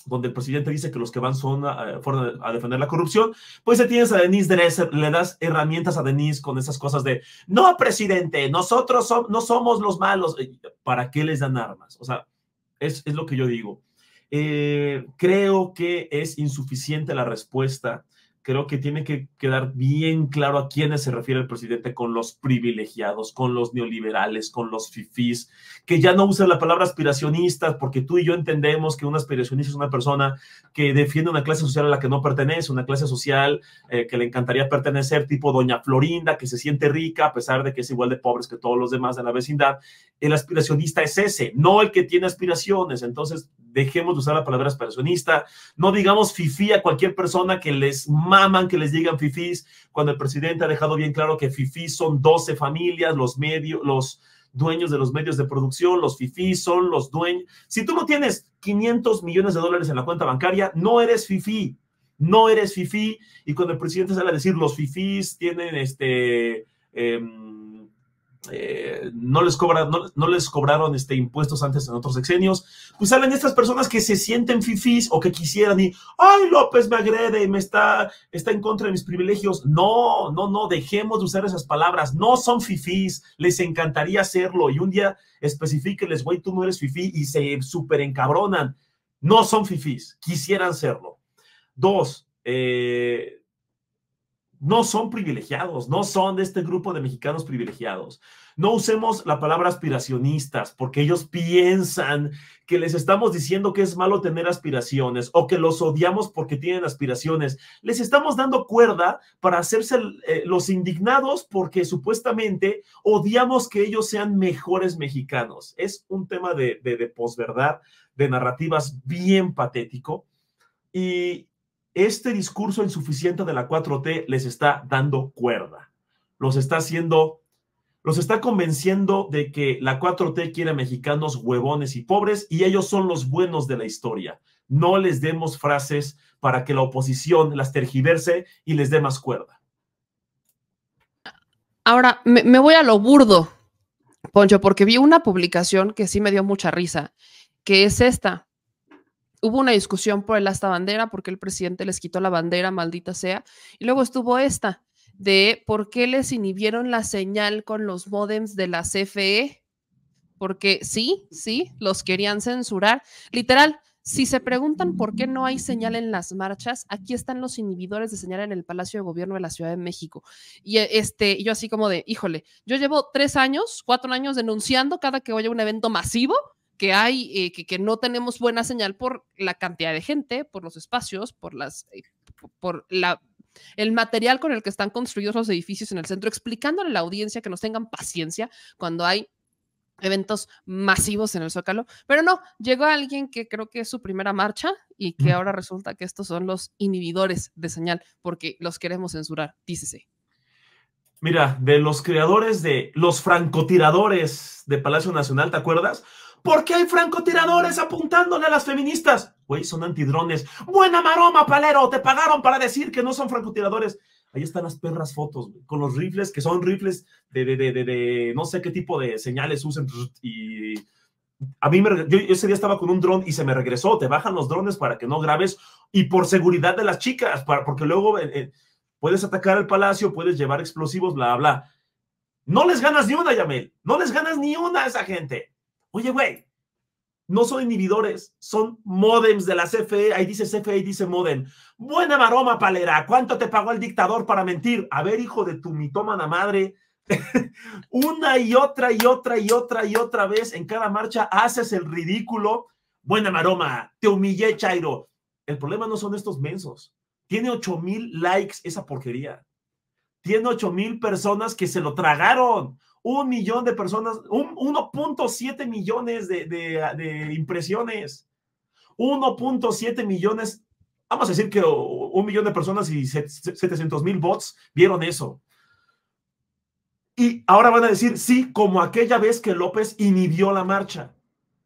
donde el presidente dice que los que van son a, eh, a defender la corrupción, pues se tienes a Denise le das herramientas a Denise con esas cosas de, no, presidente, nosotros no somos los malos. Eh, ¿Para qué les dan armas? O sea, es, lo que yo digo. Eh, creo que es insuficiente la respuesta creo que tiene que quedar bien claro a quiénes se refiere el presidente con los privilegiados, con los neoliberales, con los fifís, que ya no usa la palabra aspiracionistas, porque tú y yo entendemos que un aspiracionista es una persona que defiende una clase social a la que no pertenece, una clase social eh, que le encantaría pertenecer, tipo Doña Florinda, que se siente rica a pesar de que es igual de pobre que todos los demás de la vecindad el aspiracionista es ese, no el que tiene aspiraciones. Entonces, dejemos de usar la palabra aspiracionista. No digamos fifí a cualquier persona que les maman, que les digan fifís, cuando el presidente ha dejado bien claro que fifís son 12 familias, los medios, los dueños de los medios de producción, los fifís son los dueños. Si tú no tienes 500 millones de dólares en la cuenta bancaria, no eres fifí. No eres fifí. Y cuando el presidente sale a decir los fifís tienen este. Em, eh, no, les cobran no, les cobraron este, impuestos antes en otros sexenios, pues salen estas personas que se sienten fifís o que quisieran y, ay, López me agrede, me está, está en contra de mis privilegios. No, no, no, dejemos de usar esas palabras. No son fifís, les encantaría hacerlo y un día les güey, tú no eres fifí y se súper encabronan. No son fifís, quisieran serlo. Dos, eh, no son privilegiados, no son de este grupo de mexicanos privilegiados. No usemos la palabra aspiracionistas porque ellos piensan que les estamos diciendo que es malo tener aspiraciones o que los odiamos porque tienen aspiraciones. Les estamos dando cuerda para hacerse eh, los indignados porque supuestamente odiamos que ellos sean mejores mexicanos. Es un tema de, de posverdad, de narrativas bien patético. Y, este discurso insuficiente de la 4T les está dando cuerda. Los está haciendo, los está convenciendo de que la 4T quiere mexicanos huevones y pobres y ellos son los buenos de la historia. No les demos frases para que la oposición las tergiverse y les dé más cuerda. Ahora, me, me voy a lo burdo, Poncho, porque vi una publicación que sí me dio mucha risa, que es esta hubo una discusión por el hasta bandera, porque el presidente les quitó la bandera, maldita sea. Y luego estuvo esta de por qué les inhibieron la señal con los modems de la CFE, porque sí, sí, los querían censurar. Literal, si se preguntan por qué no hay señal en las marchas, aquí están los inhibidores de señal en el Palacio de Gobierno de la Ciudad de México. Y eh, este, yo así como de, híjole, yo llevo tres años, cuatro años denunciando cada que vaya un evento masivo que hay, eh, que, no tenemos buena señal por la cantidad de gente, por los espacios, por las, eh, por la el material con el que están construidos los edificios en el centro, explicándole a la audiencia que nos tengan paciencia cuando hay eventos masivos en el Zócalo. Pero no, llegó alguien que creo que es su primera marcha y que ahora resulta que estos son los inhibidores de señal porque los queremos censurar, dícese. Mira, de los creadores de los francotiradores de Palacio Nacional, ¿te acuerdas? ¿Por qué hay francotiradores apuntándole a las feministas? Güey, son antidrones. Buena maroma, palero. Te pagaron para decir que no son francotiradores. Ahí están las perras fotos, con los rifles, que son rifles de, de, no sé qué tipo de señales usen. Y a mí, me, yo ese día estaba con un dron y se me regresó. Te bajan los drones para que no grabes y por seguridad de las chicas, porque luego eh, eh, puedes atacar el palacio, puedes llevar explosivos, bla, bla. No les ganas ni una, Yamel. No les ganas ni una a esa gente. Oye, güey, no son inhibidores, son modems de la CFE. Ahí dice CFE y dice modem. Buena maroma, palera. ¿Cuánto te pagó el dictador para mentir? A ver, hijo de tu mitómana madre. Una y otra y otra y otra y otra vez en cada marcha haces el ridículo. Buena maroma, te humillé, Chairo. El problema no son estos mensos. Tiene 8 mil likes esa porquería. Tiene 8 mil personas que se lo tragaron un millón de personas, 1.7 millones de, impresiones, 1.7 millones, vamos a decir que un millón de personas y 700 mil bots vieron eso. Y ahora van a decir, sí, como aquella vez que López inhibió la marcha.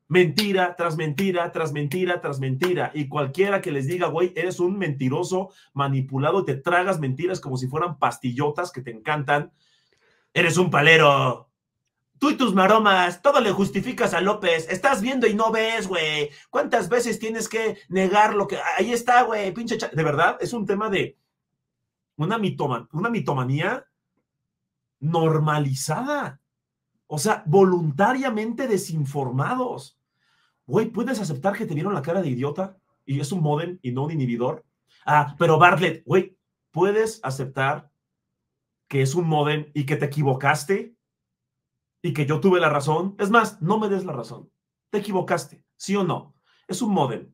Mentira tras mentira, tras mentira, tras mentira. Y cualquiera que les diga, güey, eres un mentiroso manipulado, te tragas mentiras como si fueran pastillotas que te encantan. Eres un palero. Tú y tus maromas, todo le justificas a López. Estás viendo y no ves, güey. ¿Cuántas veces tienes que negar lo que... Ahí está, güey, pinche... De verdad, es un tema de una, mitoma... una mitomanía normalizada. O sea, voluntariamente desinformados. Güey, ¿puedes aceptar que te vieron la cara de idiota? Y es un modem y no un inhibidor. Ah, pero Bartlett, güey, ¿puedes aceptar que es un modem y que te equivocaste y que yo tuve la razón. Es más, no me des la razón. Te equivocaste, ¿sí o no? Es un modem.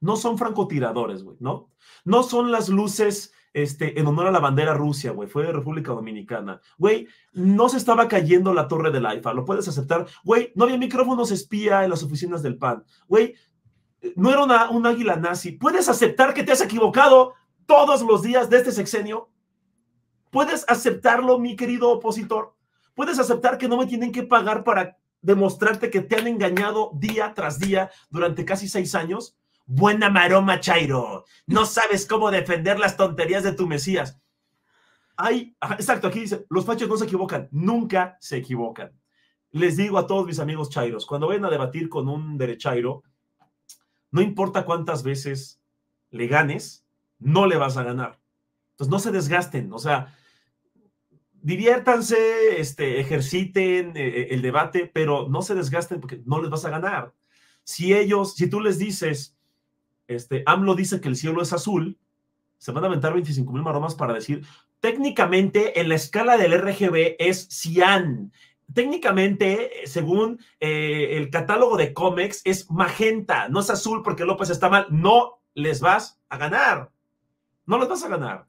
No son, francotiradores, güey, ¿no? No son las luces este, en honor a la bandera Rusia, güey. Fue de República Dominicana. Güey, no se estaba cayendo la torre del ifa Lo puedes aceptar. Güey, no había micrófonos espía en las oficinas del PAN. Güey, no era un águila nazi. ¿Puedes aceptar que te has equivocado todos los días de este sexenio? ¿Puedes aceptarlo, mi querido opositor? ¿Puedes aceptar que no me tienen que pagar para demostrarte que te han engañado día tras día durante casi seis años? Buena maroma, Chairo. No sabes cómo defender las tonterías de tu Mesías. Hay, exacto, aquí dice, los fachos no se equivocan, nunca se equivocan. Les digo a todos mis amigos Chairos, cuando vayan a debatir con un derechairo, no importa cuántas veces le ganes, no le vas a ganar. Entonces no se desgasten, o sea, diviértanse, este, ejerciten eh, eh, el debate, pero no se desgasten porque no les vas a ganar. Si ellos, si tú les dices, este, AMLO dice que el cielo es azul, se van a aventar 25 mil maromas para decir, técnicamente en la escala del RGB es cian. Técnicamente, según eh, el catálogo de cómics, es magenta, no es azul porque López está mal. No les vas a ganar. No les vas a ganar.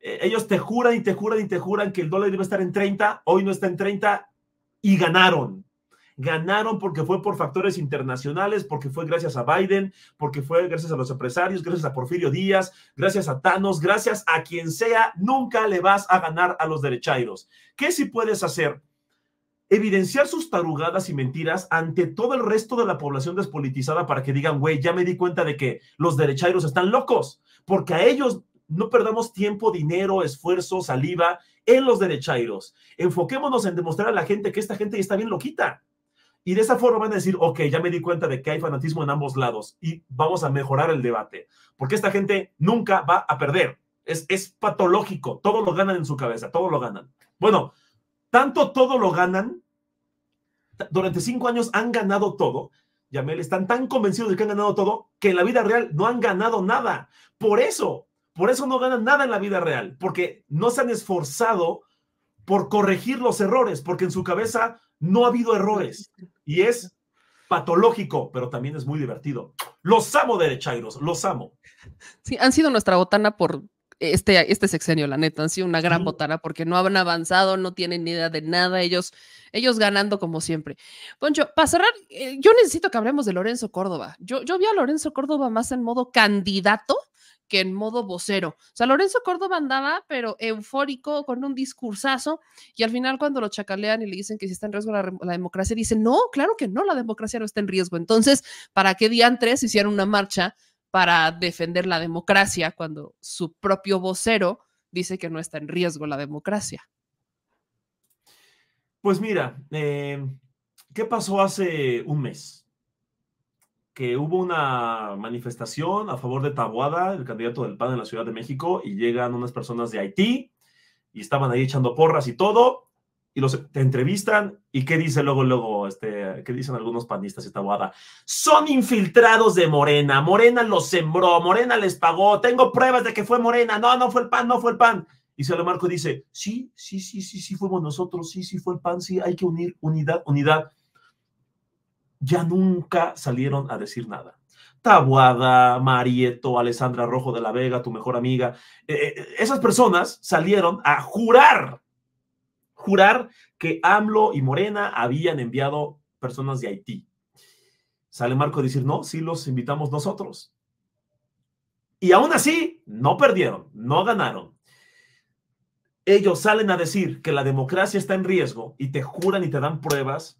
E-, ellos te juran y te juran y te juran que el dólar iba a estar en 30, hoy no está en 30 y ganaron. Ganaron porque fue por factores internacionales, porque fue gracias a Biden, porque fue gracias a los empresarios, gracias a Porfirio Díaz, gracias a Thanos, gracias a quien sea, nunca le vas a ganar a los derechairos. ¿Qué si puedes hacer? Evidenciar sus tarugadas y mentiras ante todo el resto de la población despolitizada para que digan, güey, ya me di cuenta de que los derechairos están locos, porque a ellos no perdamos tiempo, dinero, esfuerzo, saliva en los derechairos. Enfoquémonos en demostrar a la gente que esta gente está bien loquita. Y de esa forma van a decir, ok, ya me di cuenta de que hay fanatismo en ambos lados y vamos a mejorar el debate. Porque esta gente nunca va a perder. Es, es patológico. Todos lo ganan en su cabeza, todo lo ganan. Bueno, tanto todo lo ganan. Durante cinco años han ganado todo. Yamel, están tan convencidos de que han ganado todo que en la vida real no han ganado nada. Por eso por eso no ganan nada en la vida real, porque no se han esforzado por corregir los errores, porque en su cabeza no ha habido errores. Y es patológico, pero también es muy divertido. Los amo, derechairos, los amo. Sí, han sido nuestra botana por este, este sexenio, la neta, han sido una gran botana porque no han avanzado, no tienen ni idea de nada, ellos, ellos ganando como siempre. Poncho, para cerrar, eh, yo necesito que hablemos de Lorenzo Córdoba. Yo, yo vi a Lorenzo Córdoba más en modo candidato que en modo vocero. O sea, Lorenzo Córdoba andaba, pero eufórico, con un discursazo, y al final cuando lo chacalean y le dicen que si está en riesgo la, democracia, dice no, claro que no, la democracia no está en riesgo. Entonces, ¿para qué diantres hicieron una marcha para defender la democracia cuando su propio vocero dice que no está en riesgo la democracia? Pues mira, em, ¿qué pasó hace un mes? que hubo una manifestación a favor de Taboada, el candidato del PAN en la Ciudad de México, y llegan unas personas de Haití y estaban ahí echando porras y todo, y los te entrevistan, y qué dice luego, luego, este, qué dicen algunos panistas de Taboada, son infiltrados de Morena, Morena los sembró, Morena les pagó, tengo pruebas de que fue Morena, no, no fue el PAN, no fue el PAN. Y Marco dice, sí, sí, sí, sí, sí, fuimos nosotros, sí, sí, fue el PAN, sí, hay que unir, unidad, unidad ya nunca salieron a decir nada. Tabuada, Marieto, Alessandra Rojo de la Vega, tu mejor amiga, eh, eh, esas personas salieron a jurar, jurar que AMLO y Morena habían enviado personas de Haití. Sale Marco a decir, no, sí los invitamos nosotros. Y aún así, no perdieron, no ganaron. Ellos salen a decir que la democracia está en riesgo y te juran y te dan pruebas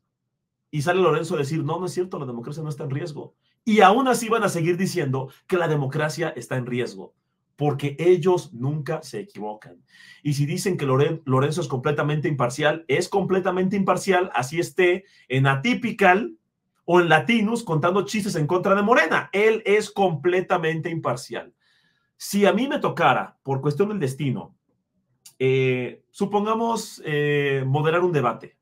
y sale Lorenzo a decir, no, no es cierto, la democracia no está en riesgo. Y aún así van a seguir diciendo que la democracia está en riesgo, porque ellos nunca se equivocan. Y si dicen que Lorenzo es completamente imparcial, es completamente imparcial, así esté en Atypical o en Latinus contando chistes en contra de Morena. Él es completamente imparcial. Si a mí me tocara, por cuestión del destino, eh, supongamos eh, moderar un debate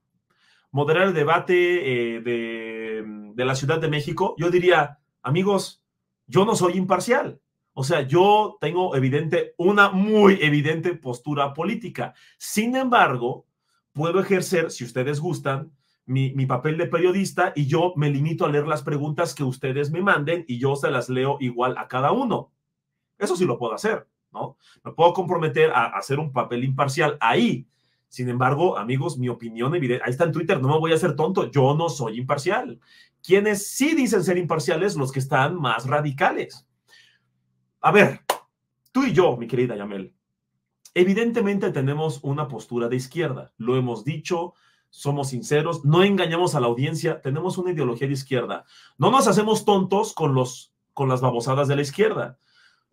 moderar el debate eh, de, la Ciudad de México, yo diría, amigos, yo no soy imparcial. O sea, yo tengo evidente, una muy evidente postura política. Sin embargo, puedo ejercer, si ustedes gustan, mi, papel de periodista y yo me limito a leer las preguntas que ustedes me manden y yo se las leo igual a cada uno. Eso sí lo puedo hacer, ¿no? Me puedo comprometer a hacer un papel imparcial ahí, sin embargo, amigos, mi opinión ahí está en Twitter, no me voy a hacer tonto, yo no soy imparcial. Quienes sí dicen ser imparciales, los que están más radicales. A ver, tú y yo, mi querida Yamel, evidentemente tenemos una postura de izquierda, lo hemos dicho, somos sinceros, no engañamos a la audiencia, tenemos una ideología de izquierda. No nos hacemos tontos con los con las babosadas de la izquierda.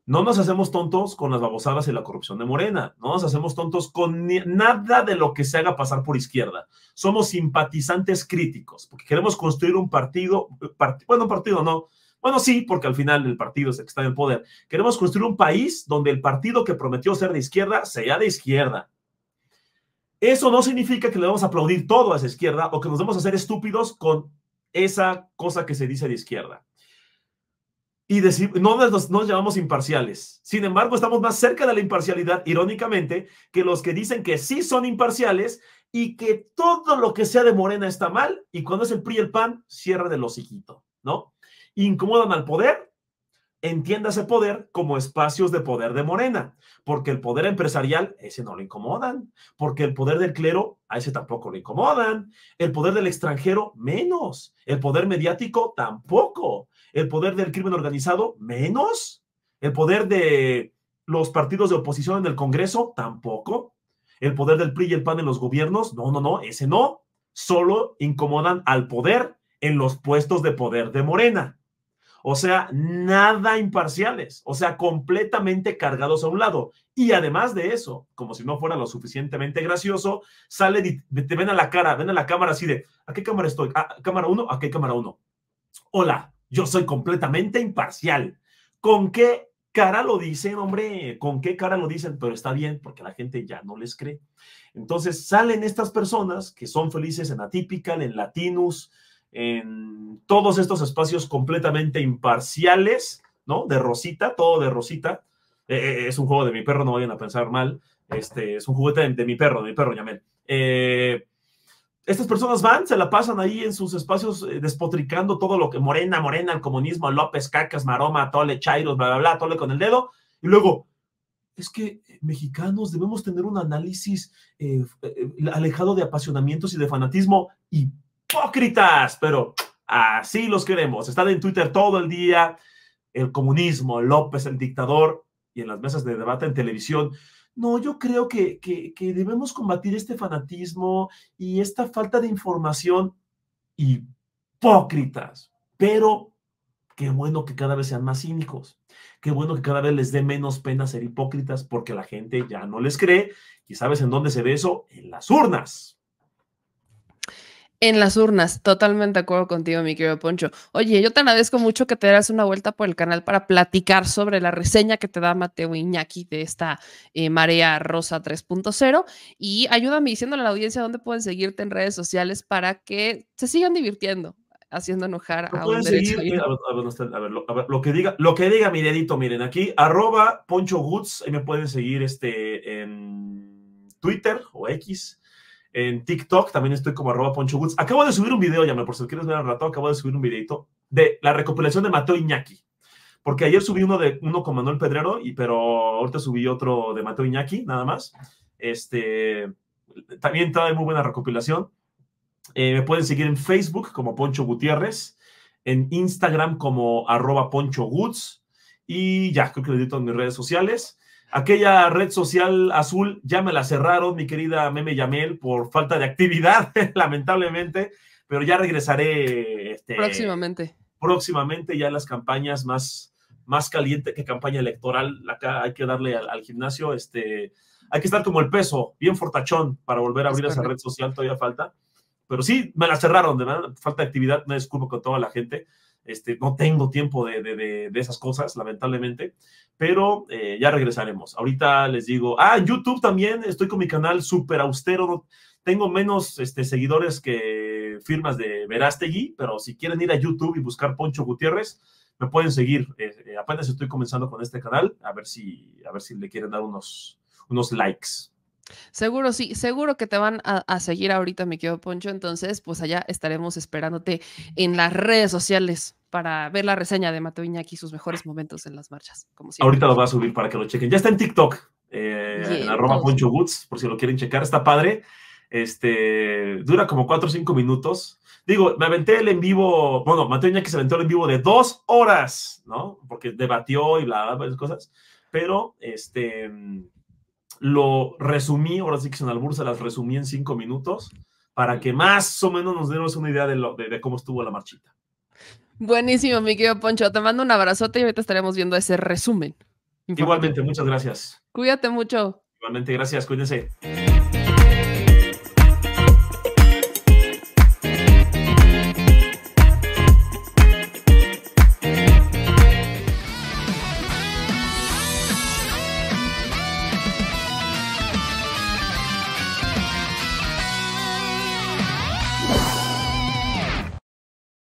No nos hacemos tontos con las babosadas y la corrupción de Morena. No nos hacemos tontos con nada de lo que se haga pasar por izquierda. Somos simpatizantes críticos, porque queremos construir un partido, eh, bueno, bueno, partido no. Bueno, sí, porque al final el partido es el que está en el poder. Queremos construir un país donde el partido que prometió ser de izquierda sea de izquierda. Eso no significa que le vamos a aplaudir todo a esa izquierda o que nos vamos a hacer estúpidos con esa cosa que se dice de izquierda y decir, no nos, llamamos imparciales. Sin embargo, estamos más cerca de la imparcialidad, irónicamente, que los que dicen que sí son imparciales y que todo lo que sea de Morena está mal y cuando es el PRI y el PAN, de los hociquito, ¿no? Incomodan al poder, entiéndase poder como espacios de poder de Morena, porque el poder empresarial, ese no lo incomodan, porque el poder del clero, a ese tampoco lo incomodan, el poder del extranjero, menos, el poder mediático, tampoco el poder del crimen organizado, menos. El poder de los partidos de oposición en el Congreso, tampoco. El poder del PRI y el PAN en los gobiernos, no, no, no, ese no. Solo incomodan al poder en los puestos de poder de Morena. O sea, nada imparciales, o sea, completamente cargados a un lado. Y además de eso, como si no fuera lo suficientemente gracioso, sale, te ven a la cara, ven a la cámara así de, ¿a qué cámara estoy? ¿A cámara uno? ¿A qué cámara uno? Hola, yo soy completamente imparcial. ¿Con qué cara lo dicen, hombre? ¿Con qué cara lo dicen? Pero está bien, porque la gente ya no les cree. Entonces salen estas personas que son felices en Atypical, en Latinus, en todos estos espacios completamente imparciales, ¿no? De Rosita, todo de Rosita. Eh, eh, es un juego de mi perro, no vayan a pensar mal. Este, es un juguete de, mi perro, de mi perro, ñamel Eh, estas personas van, se la pasan ahí en sus espacios eh, despotricando todo lo que Morena, Morena, el comunismo, López, Cacas, Maroma, Tole, Chairos, bla, bla, bla, Tole con el dedo. Y luego, es que eh, mexicanos debemos tener un análisis eh, alejado de apasionamientos y de fanatismo hipócritas, pero así los queremos. Están en Twitter todo el día, el comunismo, López, el dictador, y en las mesas de debate en televisión. No, yo creo que, debemos combatir este fanatismo y esta falta de información hipócritas, pero qué bueno que cada vez sean más cínicos, qué bueno que cada vez les dé menos pena ser hipócritas porque la gente ya no les cree y sabes en dónde se ve eso, en las urnas en las urnas. Totalmente de acuerdo contigo, mi querido Poncho. Oye, yo te agradezco mucho que te das una vuelta por el canal para platicar sobre la reseña que te da Mateo Iñaki de esta eh, Marea Rosa 3.0 y ayúdame diciéndole a la audiencia dónde pueden seguirte en redes sociales para que se sigan divirtiendo haciendo enojar a un derecho. A lo, que diga, lo que diga mi dedito, miren, aquí, arroba Poncho Goods, ahí me pueden seguir este, en Twitter o X, en TikTok también estoy como arroba Poncho Woods. Acabo de subir un video, ya por si quieres ver al rato, acabo de subir un videito de la recopilación de Mateo Iñaki. Porque ayer subí uno, de, uno con Manuel Pedrero, y, pero ahorita subí otro de Mateo Iñaki, nada más. Este, también trae muy buena recopilación. Eh, me pueden seguir en Facebook como Poncho Gutiérrez, en Instagram como arroba Poncho Woods, y ya, creo que lo edito en mis redes sociales. Aquella red social azul ya me la cerraron, mi querida Meme Yamel, por falta de actividad, lamentablemente, pero ya regresaré. Este, próximamente. Próximamente ya las campañas más, más caliente que campaña electoral. Acá hay que darle al, gimnasio, este, hay que estar como el peso, bien fortachón para volver a abrir esa red social, todavía falta. Pero sí, me la cerraron, de verdad, falta de actividad, me disculpo con toda la gente. Este, no tengo tiempo de, esas cosas, lamentablemente, pero eh, ya regresaremos. Ahorita les digo, ah, YouTube también estoy con mi canal súper austero, tengo menos este, seguidores que firmas de Verástegui, pero si quieren ir a YouTube y buscar Poncho Gutiérrez, me pueden seguir. Eh, eh, apenas estoy comenzando con este canal, a ver si, a ver si le quieren dar unos, unos likes. Seguro sí, seguro que te van a, seguir ahorita, mi querido Poncho. Entonces, pues allá estaremos esperándote en las redes sociales para ver la reseña de Mateo Iñaki y sus mejores momentos en las marchas. Como Ahorita lo voy a subir para que lo chequen. Ya está en TikTok, eh, en arroba Poncho Woods, por si lo quieren checar. Está padre. Este, dura como cuatro o cinco minutos. Digo, me aventé el en vivo, bueno, Mateo Iñaki se aventó el en vivo de dos horas, ¿no? Porque debatió y bla, bla, bla cosas. Pero, este lo resumí, ahora sí que son las resumí en cinco minutos, para que más o menos nos demos una idea de, lo, de, de cómo estuvo la marchita. Buenísimo, mi querido Poncho. Te mando un abrazote y ahorita estaremos viendo ese resumen. Igualmente, muchas gracias. Cuídate mucho. Igualmente, gracias. Cuídense.